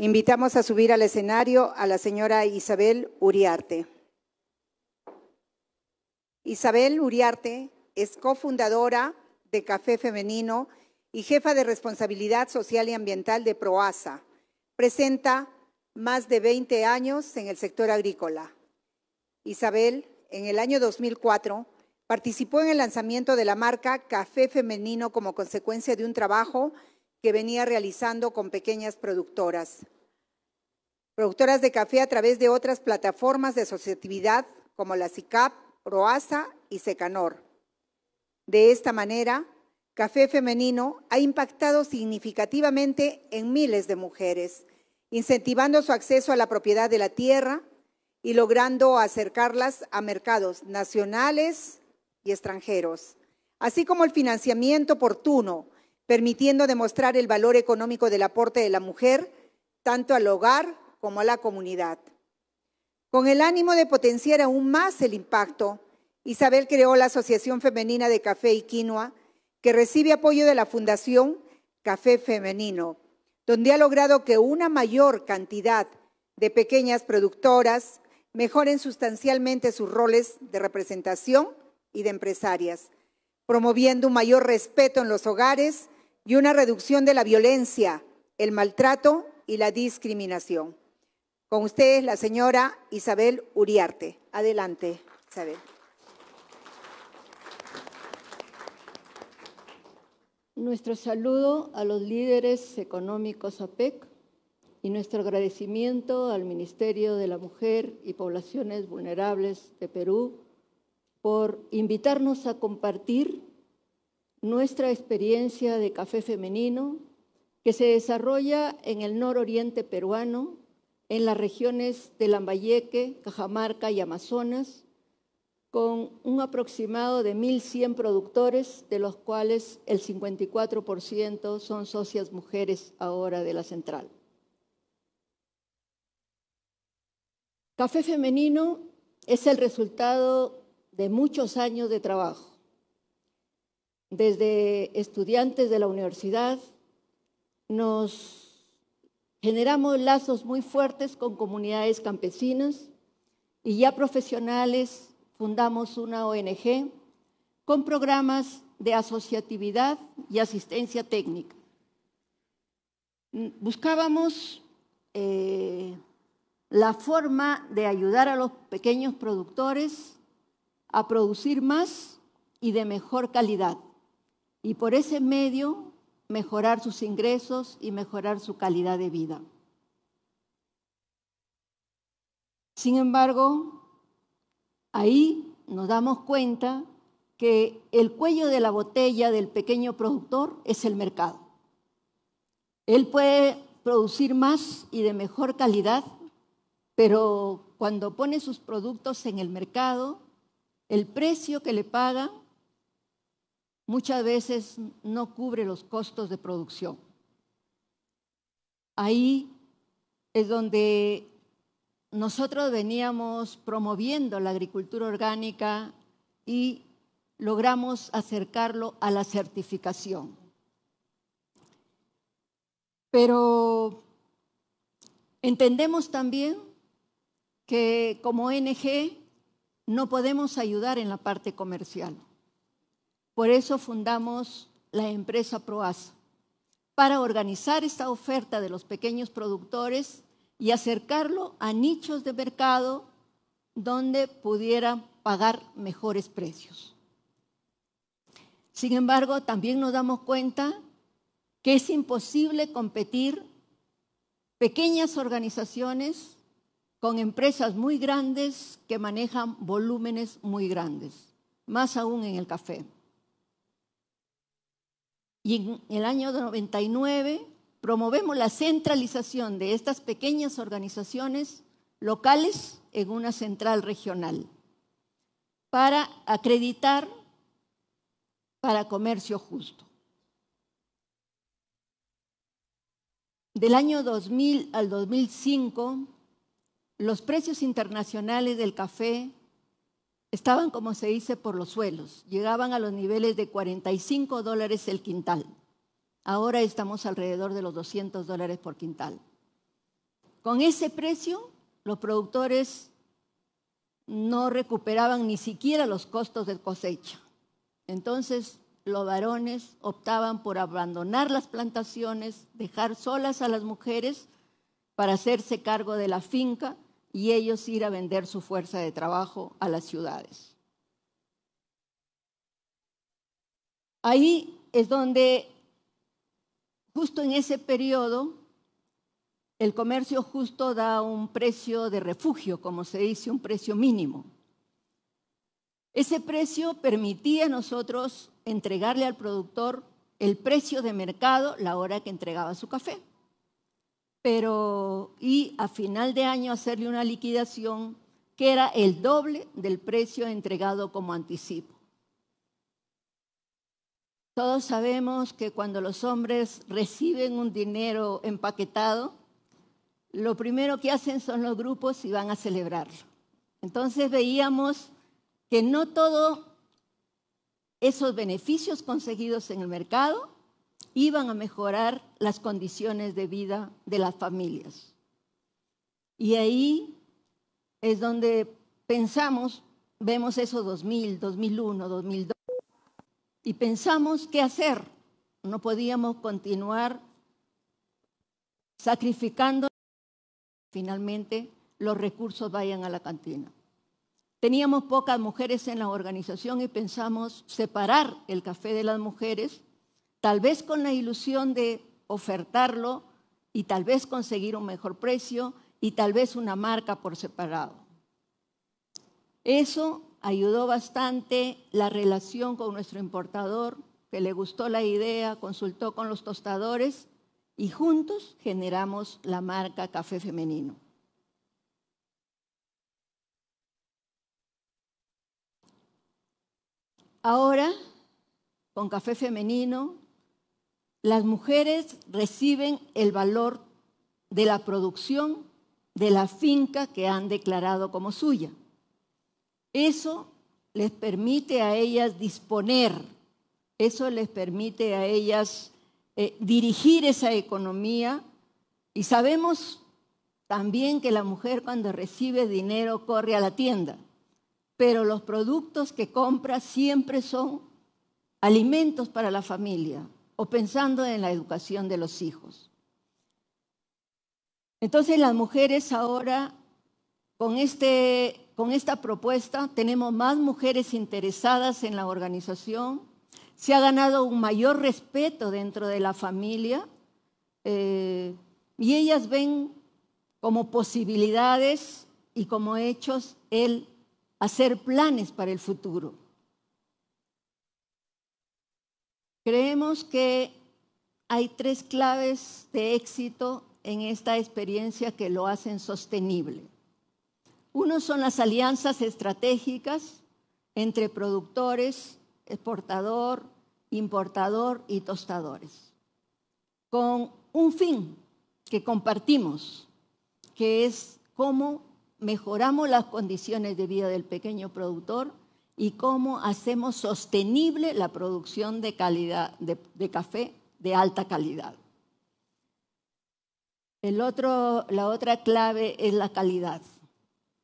Invitamos a subir al escenario a la señora Isabel Uriarte. Isabel Uriarte es cofundadora de Café Femenino y jefa de responsabilidad social y ambiental de PROASA. Presenta más de 20 años en el sector agrícola. Isabel, en el año 2004, participó en el lanzamiento de la marca Café Femenino como consecuencia de un trabajo que venía realizando con pequeñas productoras productoras de café a través de otras plataformas de asociatividad como la CICAP, Roasa y Secanor. De esta manera, Café Femenino ha impactado significativamente en miles de mujeres, incentivando su acceso a la propiedad de la tierra y logrando acercarlas a mercados nacionales y extranjeros, así como el financiamiento oportuno, permitiendo demostrar el valor económico del aporte de la mujer, tanto al hogar como la comunidad. Con el ánimo de potenciar aún más el impacto, Isabel creó la Asociación Femenina de Café y Quinoa, que recibe apoyo de la Fundación Café Femenino, donde ha logrado que una mayor cantidad de pequeñas productoras mejoren sustancialmente sus roles de representación y de empresarias, promoviendo un mayor respeto en los hogares y una reducción de la violencia, el maltrato y la discriminación. Con ustedes la señora Isabel Uriarte. Adelante, Isabel. Nuestro saludo a los líderes económicos APEC y nuestro agradecimiento al Ministerio de la Mujer y Poblaciones Vulnerables de Perú por invitarnos a compartir nuestra experiencia de café femenino que se desarrolla en el nororiente peruano en las regiones de Lambayeque, Cajamarca y Amazonas, con un aproximado de 1.100 productores, de los cuales el 54% son socias mujeres ahora de la central. Café Femenino es el resultado de muchos años de trabajo, desde estudiantes de la universidad, nos Generamos lazos muy fuertes con comunidades campesinas y ya profesionales fundamos una ONG con programas de asociatividad y asistencia técnica. Buscábamos eh, la forma de ayudar a los pequeños productores a producir más y de mejor calidad. Y por ese medio mejorar sus ingresos y mejorar su calidad de vida. Sin embargo, ahí nos damos cuenta que el cuello de la botella del pequeño productor es el mercado. Él puede producir más y de mejor calidad, pero cuando pone sus productos en el mercado, el precio que le paga muchas veces no cubre los costos de producción. Ahí es donde nosotros veníamos promoviendo la agricultura orgánica y logramos acercarlo a la certificación. Pero entendemos también que como ONG no podemos ayudar en la parte comercial. Por eso fundamos la empresa PROASA, para organizar esta oferta de los pequeños productores y acercarlo a nichos de mercado donde pudieran pagar mejores precios. Sin embargo, también nos damos cuenta que es imposible competir pequeñas organizaciones con empresas muy grandes que manejan volúmenes muy grandes, más aún en el café. Y en el año 99 promovemos la centralización de estas pequeñas organizaciones locales en una central regional para acreditar para comercio justo. Del año 2000 al 2005, los precios internacionales del café estaban, como se dice, por los suelos, llegaban a los niveles de 45 dólares el quintal. Ahora estamos alrededor de los 200 dólares por quintal. Con ese precio, los productores no recuperaban ni siquiera los costos de cosecha. Entonces, los varones optaban por abandonar las plantaciones, dejar solas a las mujeres para hacerse cargo de la finca y ellos ir a vender su fuerza de trabajo a las ciudades. Ahí es donde, justo en ese periodo, el comercio justo da un precio de refugio, como se dice, un precio mínimo. Ese precio permitía a nosotros entregarle al productor el precio de mercado la hora que entregaba su café pero y a final de año hacerle una liquidación que era el doble del precio entregado como anticipo. Todos sabemos que cuando los hombres reciben un dinero empaquetado, lo primero que hacen son los grupos y van a celebrarlo. Entonces veíamos que no todos esos beneficios conseguidos en el mercado iban a mejorar las condiciones de vida de las familias. Y ahí es donde pensamos, vemos eso 2000, 2001, 2002, y pensamos qué hacer. No podíamos continuar sacrificando finalmente los recursos vayan a la cantina. Teníamos pocas mujeres en la organización y pensamos separar el café de las mujeres tal vez con la ilusión de ofertarlo y tal vez conseguir un mejor precio y tal vez una marca por separado. Eso ayudó bastante la relación con nuestro importador, que le gustó la idea, consultó con los tostadores y juntos generamos la marca Café Femenino. Ahora, con Café Femenino, las mujeres reciben el valor de la producción de la finca que han declarado como suya. Eso les permite a ellas disponer, eso les permite a ellas eh, dirigir esa economía y sabemos también que la mujer cuando recibe dinero corre a la tienda, pero los productos que compra siempre son alimentos para la familia, o pensando en la educación de los hijos. Entonces las mujeres ahora, este, con, esta propuesta, tenemos más mujeres interesadas en la organización, se ha ganado un mayor respeto dentro de la familia eh, y ellas ven como posibilidades y como hechos el hacer planes para el futuro. Creemos que hay tres claves de éxito en esta experiencia que lo hacen sostenible. Uno son las alianzas estratégicas entre productores, exportador, importador y tostadores, con un fin que compartimos, que es cómo mejoramos las condiciones de vida del pequeño productor y cómo hacemos sostenible la producción de, calidad, de, café de alta calidad. El otro, la otra clave es la calidad.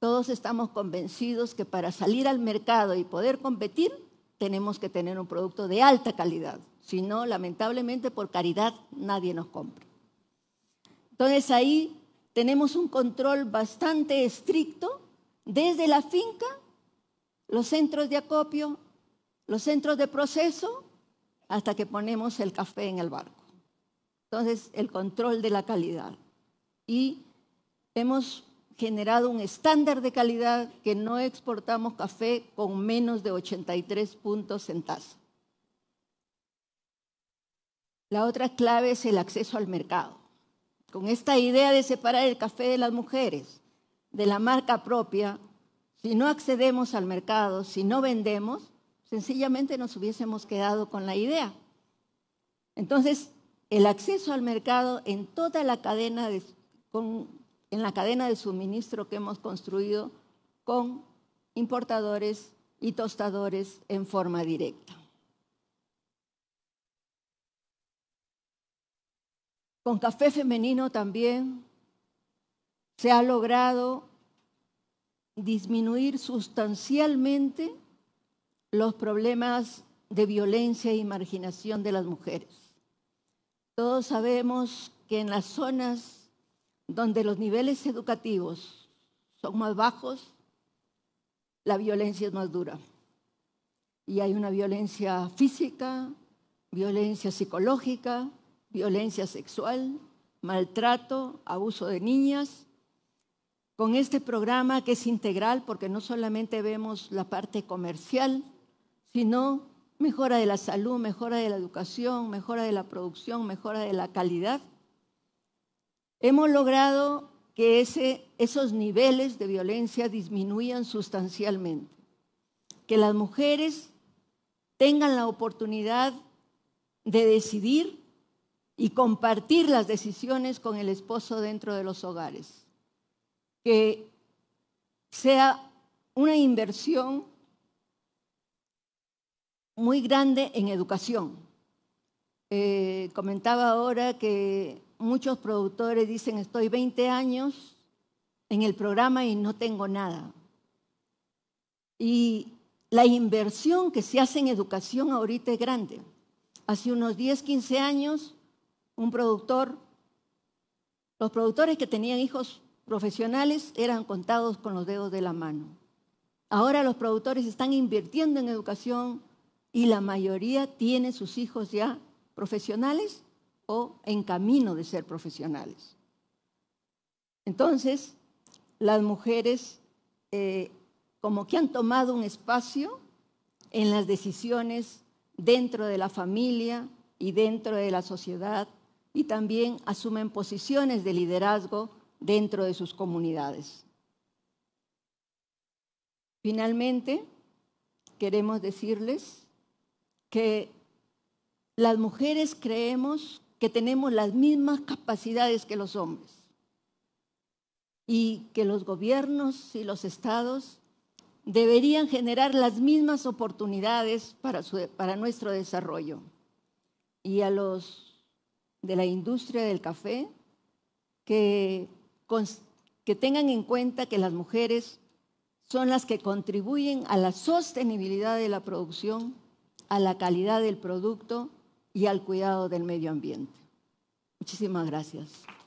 Todos estamos convencidos que para salir al mercado y poder competir, tenemos que tener un producto de alta calidad. Si no, lamentablemente, por caridad nadie nos compra. Entonces ahí tenemos un control bastante estricto desde la finca los centros de acopio, los centros de proceso, hasta que ponemos el café en el barco. Entonces, el control de la calidad. Y hemos generado un estándar de calidad que no exportamos café con menos de 83 puntos en tasa. La otra clave es el acceso al mercado. Con esta idea de separar el café de las mujeres de la marca propia, si no accedemos al mercado, si no vendemos, sencillamente nos hubiésemos quedado con la idea. Entonces, el acceso al mercado en toda la cadena de, en la cadena de suministro que hemos construido con importadores y tostadores en forma directa. Con café femenino también se ha logrado disminuir sustancialmente los problemas de violencia y marginación de las mujeres. Todos sabemos que en las zonas donde los niveles educativos son más bajos, la violencia es más dura. Y hay una violencia física, violencia psicológica, violencia sexual, maltrato, abuso de niñas con este programa que es integral porque no solamente vemos la parte comercial, sino mejora de la salud, mejora de la educación, mejora de la producción, mejora de la calidad. Hemos logrado que esos niveles de violencia disminuyan sustancialmente, que las mujeres tengan la oportunidad de decidir y compartir las decisiones con el esposo dentro de los hogares que sea una inversión muy grande en educación. Eh, comentaba ahora que muchos productores dicen, estoy 20 años en el programa y no tengo nada. Y la inversión que se hace en educación ahorita es grande. Hace unos 10, 15 años, un productor, los productores que tenían hijos profesionales eran contados con los dedos de la mano. Ahora los productores están invirtiendo en educación y la mayoría tiene sus hijos ya profesionales o en camino de ser profesionales. Entonces, las mujeres eh, como que han tomado un espacio en las decisiones dentro de la familia y dentro de la sociedad y también asumen posiciones de liderazgo dentro de sus comunidades. Finalmente, queremos decirles que las mujeres creemos que tenemos las mismas capacidades que los hombres y que los gobiernos y los estados deberían generar las mismas oportunidades para, para nuestro desarrollo. Y a los de la industria del café, que que tengan en cuenta que las mujeres son las que contribuyen a la sostenibilidad de la producción, a la calidad del producto y al cuidado del medio ambiente. Muchísimas gracias.